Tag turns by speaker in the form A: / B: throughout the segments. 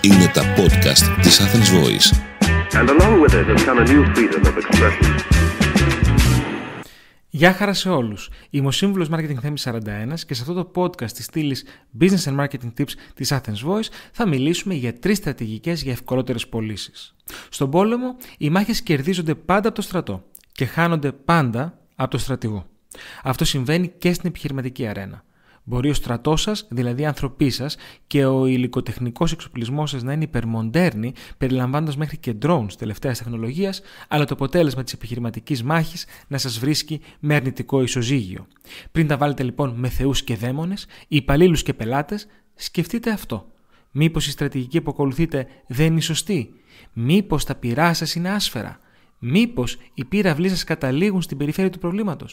A: Είναι τα podcast της Athens Voice. Γεια χαρά σε όλους. Είμαι ο Σύμβουλος Marketing Θέμης 41 και σε αυτό το podcast της στήλης Business and Marketing Tips της Athens Voice θα μιλήσουμε για τρεις στρατηγικές για ευκολότερες πωλήσεις. Στον πόλεμο, οι μάχες κερδίζονται πάντα από το στρατό και χάνονται πάντα από το στρατηγό. Αυτό συμβαίνει και στην επιχειρηματική αρένα. Μπορεί ο στρατός σας, δηλαδή οι άνθρωποι σας και ο υλικοτεχνικός εξοπλισμός σας να είναι υπερμοντέρνοι, περιλαμβάνοντας μέχρι και drones τελευταίας τεχνολογίας, αλλά το αποτέλεσμα της επιχειρηματικής μάχης να σας βρίσκει με αρνητικό ισοζύγιο. Πριν τα βάλετε λοιπόν με θεούς και δαίμονες, υπαλλήλους και πελάτες, σκεφτείτε αυτό. Μήπως η στρατηγική που ακολουθείτε δεν είναι σωστή. Μήπως τα πειρά σας είναι άσφαιρα. Μήπως οι πύραυλοί σας καταλήγουν στην περιφέρεια του προβλήματος.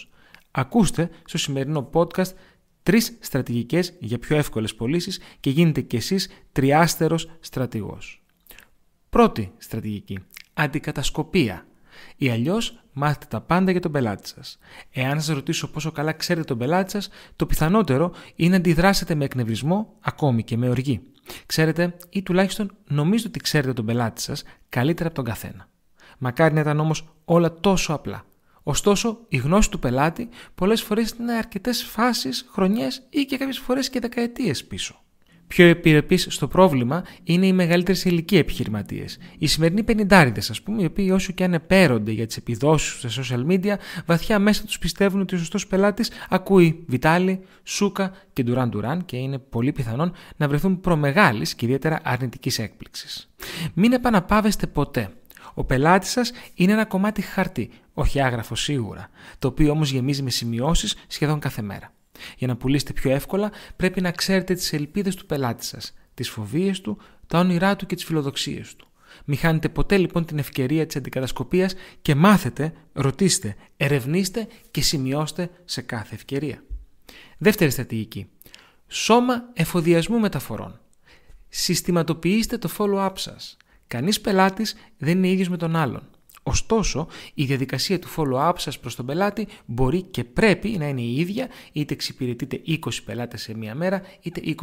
A: Ακούστε στο σημερινό podcast τρεις στρατηγικές για πιο εύκολες πωλήσεις και γίνετε κι εσείς τριάστερος στρατηγός. Πρώτη στρατηγική. Αντικατασκοπία. Ή αλλιώς μάθετε τα πάντα για τον πελάτη σας. Εάν σας ρωτήσω πόσο καλά ξέρετε τον πελάτη σας, το πιθανότερο είναι να αντιδράσετε με εκνευρισμό, ακόμη και με οργή. Ξέρετε, ή τουλάχιστον νομίζετε ότι ξέρετε τον πελάτη σας καλύτερα από τον καθένα. Μακάρι να ήταν όμως όλα τόσο απλά. Ωστόσο, η γνώση του πελάτη πολλές φορές είναι αρκετές φάσεις, χρονιές ή και κάποιες φορές και δεκαετίες πίσω. Πιο επιρρεπής στο πρόβλημα είναι οι μεγαλύτερες ηλικιε επιχειρηματίες. Οι σημερινοί πενιντάριδες, ας πούμε, οι οποίοι όσο και αν επέρονται για τις επιδόσεις στα social media, βαθιά μέσα τους πιστεύουν ότι ο σωστός πελάτης ακούει Βιτάλη, Σούκα και Ντουράν Ντουράν και είναι πολύ πιθανόν να βρεθούν προμεγάλης και ιδιαίτερα αρνητικής έκπληξης. Μην επαναπάβεστε ποτέ. Ο πελάτης σας είναι ένα κομμάτι χαρτί όχι άγραφο σίγουρα, το οποίο όμως γεμίζει με σημειώσεις σχεδόν κάθε μέρα. Για να πουλήσετε πιο εύκολα, πρέπει να ξέρετε τις ελπίδες του πελάτη σας, τις φοβίες του, τα όνειρά του και τις φιλοδοξίες του. Μη χάνετε ποτέ λοιπόν την ευκαιρία της αντικατασκοπίας και μάθετε, ρωτήστε, ερευνήστε και σημειώστε σε κάθε ευκαιρία. Δεύτερη στρατηγική. Σώμα εφοδιασμού μεταφορών. Συστηματοποιήστε το follow-up σας. Κανείς πελάτης δεν είναι ίδιος με τον άλλον. Ωστόσο, η διαδικασία του follow-up σας προς τον πελάτη μπορεί και πρέπει να είναι η ίδια, είτε εξυπηρετείτε 20 πελάτες σε μία μέρα, είτε 20.000.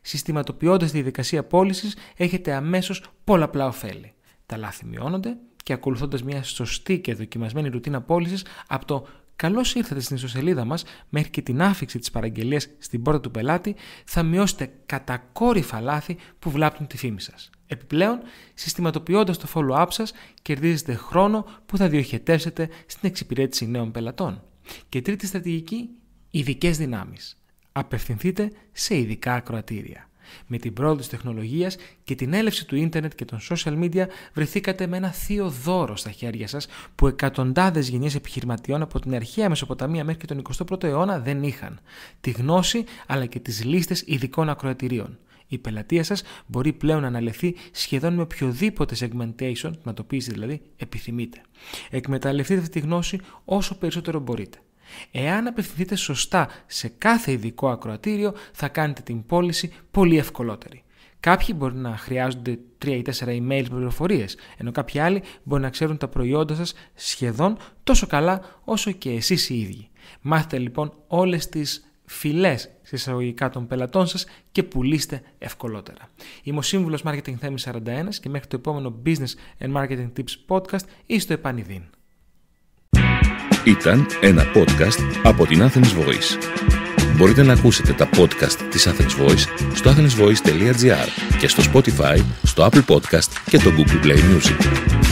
A: Συστηματοποιώντας τη διαδικασία πώλησης, έχετε αμέσως πολλαπλά ωφέλη. Τα λάθη μειώνονται και ακολουθώντας μια σωστή και δοκιμασμένη ρουτίνα πώλησης από το Καλώς ήρθατε στην ιστοσελίδα μας. Μέχρι και την άφηξη της παραγγελίας στην πόρτα του πελάτη θα μειώσετε κατακόρυφα λάθη που βλάπτουν τη φήμη σας. Επιπλέον, συστηματοποιώντας το follow-up σας, κερδίζετε χρόνο που θα διοχετεύσετε στην εξυπηρέτηση νέων πελατών. Και τρίτη στρατηγική, ειδικές δυνάμεις. Απευθυνθείτε σε ειδικά ακροατήρια. Με την πρόοδο της τεχνολογίας και την έλευση του ίντερνετ και των social media βρεθήκατε με ένα θείο δώρο στα χέρια σας που εκατοντάδες γενιές επιχειρηματιών από την αρχαία Μεσοποταμία μέχρι και τον 21ο αιώνα δεν είχαν. Τη γνώση αλλά και τις λίστες ειδικών ακροατηρίων. Η πελατεία σας μπορεί πλέον να αναλυθεί σχεδόν με οποιοδήποτε segmentation, να το πείτε δηλαδή, επιθυμείτε. Εκμεταλλευτείτε αυτή τη γνώση όσο περισσότερο μπορείτε. Εάν απευθυνθείτε σωστά σε κάθε ειδικό ακροατήριο, θα κάνετε την πώληση πολύ ευκολότερη. Κάποιοι μπορεί να χρειάζονται 3 ή 4 email πληροφορίες, ενώ κάποιοι άλλοι μπορεί να ξέρουν τα προϊόντα σας σχεδόν τόσο καλά όσο και εσείς οι ίδιοι. Μάθετε λοιπόν όλες τις φυλές εισαγωγικά των πελατών σας και πουλήστε ευκολότερα. Είμαι ο σύμβουλος Marketing Θέμης 41 και μέχρι το επόμενο Business and Marketing Tips Podcast είστε επανειδήν ήταν ένα podcast από την Athens Voice. Μπορείτε να ακούσετε τα podcast της Athens Voice στο athensvoice.gr και στο Spotify, στο Apple Podcast και το Google Play Music.